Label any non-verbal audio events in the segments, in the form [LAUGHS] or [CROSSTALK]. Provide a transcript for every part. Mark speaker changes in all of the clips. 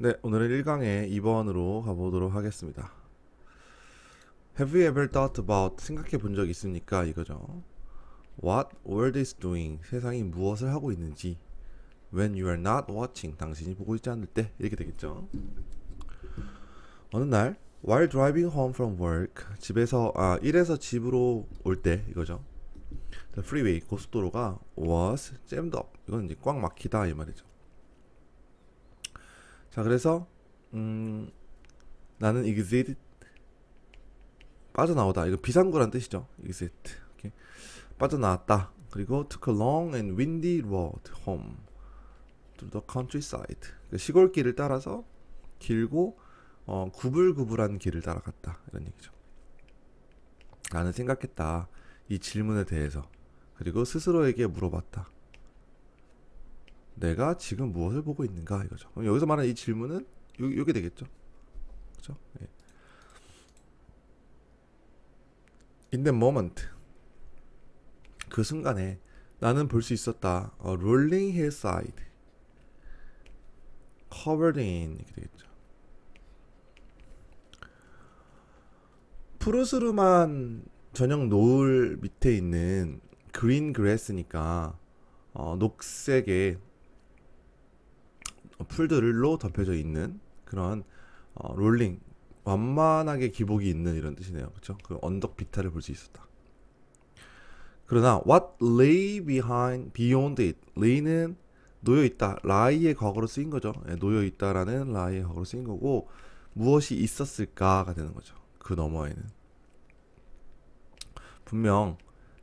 Speaker 1: 네, 오늘은 1강에 2번으로 가보도록 하겠습니다. Have you ever thought about 생각해 본 적 있습니까? 이거죠. What world is doing? 세상이 무엇을 하고 있는지. When you are not watching, 당신이 보고 있지 않을 때 이렇게 되겠죠. 어느 날 while driving home from work, 집에서 아 일에서 집으로 올 때 이거죠. The freeway 고속도로가 was jammed up. 이건 이제 꽉 막히다 이 말이죠. 자 그래서 음 나는 exit 빠져나오다 이건 비상구란 뜻이죠 exit 오케이. 빠져나왔다 그리고 took a long and windy road home to the countryside 그 시골길을 따라서 길고 어, 구불구불한 길을 따라갔다 이런 얘기죠 나는 생각했다 이 질문에 대해서 그리고 스스로에게 물어봤다 내가 지금 무엇을 보고 있는가 이거죠. 그럼 여기서 말하는 이 질문은 요, 요게 되겠죠. 그죠? 예. In the moment. 그 순간에 나는 볼 수 있었다. A 어, rolling hillside. covered in 이렇게 되겠죠. 푸르스름한 저녁 노을 밑에 있는 그린 그레스니까 어, 녹색의 어, 풀들로 덮여져 있는 그런 어, 롤링 완만하게 기복이 있는 이런 뜻이네요. 그렇죠? 그 언덕 비타를 볼 수 있었다. 그러나 what lay behind beyond it lay는 놓여 있다. 라이의 과거로 쓰인 거죠. 예, 놓여 있다라는 라이의 과거로 쓰인 거고 무엇이 있었을까가 되는 거죠. 그 너머에는 분명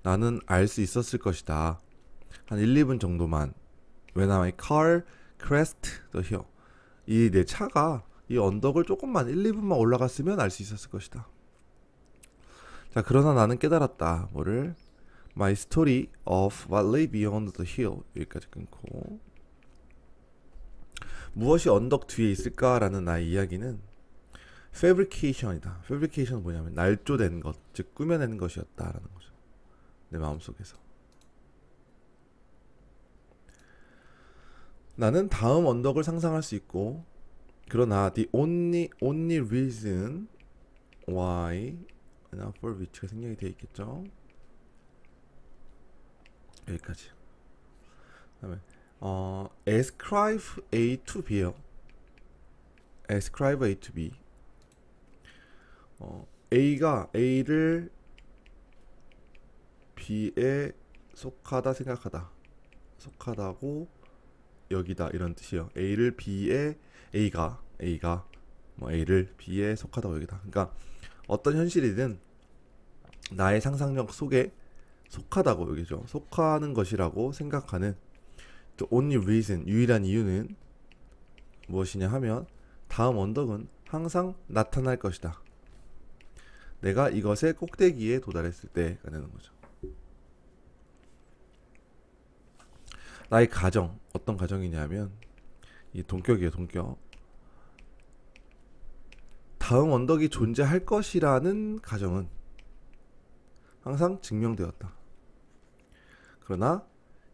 Speaker 1: 나는 알 수 있었을 것이다. 한 1, 2분 정도만. When I c a l 크레스트 더 힐. 이내 네 차가 이 언덕을 조금만 1, 2분만 올라갔으면 알 수 있었을 것이다. 자, 그러나 나는 깨달았다. 뭐를? My story of what lay beyond the hill. 여기까지 끊고. 무엇이 언덕 뒤에 있을까라는 나의 이야기는 fabrication이다. fabrication 뭐냐면 날조된 것, 즉 꾸며낸 것이었다라는 거죠. 내 마음속에서. 나는 다음 언덕을 상상할 수 있고 그러나 the only only reason why 나 for which가 생략이 되어 있겠죠. 여기까지. 그다음에 어 ascribe A to B요. ascribe A to B. 어 A가 A를 B에 속하다 생각하다. 속하다고 여기다 이런 뜻이에요. A를 B에 A가 A가 뭐 A를 B에 속하다고 여기다. 그러니까 어떤 현실이든 나의 상상력 속에 속하다고 여기죠. 속하는 것이라고 생각하는 The only reason 유일한 이유는 무엇이냐 하면 다음 언덕은 항상 나타날 것이다. 내가 이것의 꼭대기에 도달했을 때가 되는 거죠. 나의 가정 어떤 가정이냐면 이 동격이에요 동격 다음 언덕이 존재할 것이라는 가정은 항상 증명되었다 그러나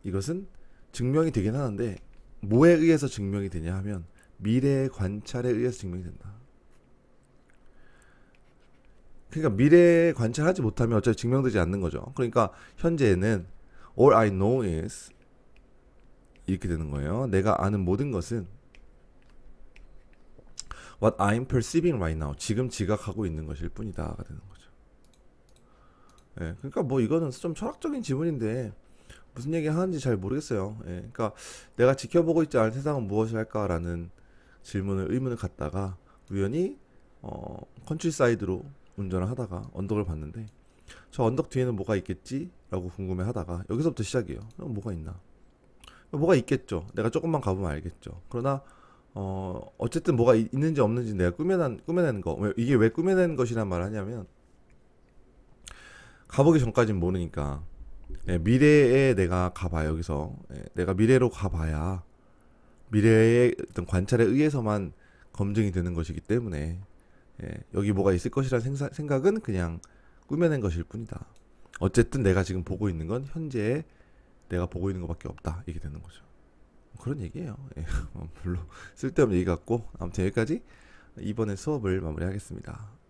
Speaker 1: 이것은 증명이 되긴 하는데 뭐에 의해서 증명이 되냐 하면 미래의 관찰에 의해서 증명이 된다 그러니까 미래에 관찰하지 못하면 어차피 증명되지 않는 거죠 그러니까 현재는 all I know is 이렇게 되는 거예요. 내가 아는 모든 것은 what I'm perceiving right now 지금 지각하고 있는 것일 뿐이다가 되는 거죠. 예, 그러니까 뭐 이거는 좀 철학적인 지문인데 무슨 얘기 하는지 잘 모르겠어요. 예, 그러니까 내가 지켜보고 있지 않은 세상은 무엇일까라는 질문을 의문을 갖다가 우연히 어, 컨트리사이드로 운전을 하다가 언덕을 봤는데 저 언덕 뒤에는 뭐가 있겠지라고 궁금해하다가 여기서부터 시작이에요. 어, 뭐가 있나? 뭐가 있겠죠. 내가 조금만 가보면 알겠죠. 그러나 어 어쨌든 뭐가 있는지 없는지 내가 꾸며낸 꾸며낸 거 왜, 이게 왜 꾸며낸 것이란 말을 하냐면 가보기 전까진 모르니까 예, 미래에 내가 가봐 여기서 예, 내가 미래로 가봐야 미래의 어떤 관찰에 의해서만 검증이 되는 것이기 때문에 예, 여기 뭐가 있을 것이라는 생각은 그냥 꾸며낸 것일 뿐이다. 어쨌든 내가 지금 보고 있는 건 현재의 내가 보고 있는 것밖에 없다 이게 되는 거죠. 그런 얘기예요. 별로 [LAUGHS] 예, 쓸데없는 얘기 같고 아무튼 여기까지 이번에 수업을 마무리하겠습니다.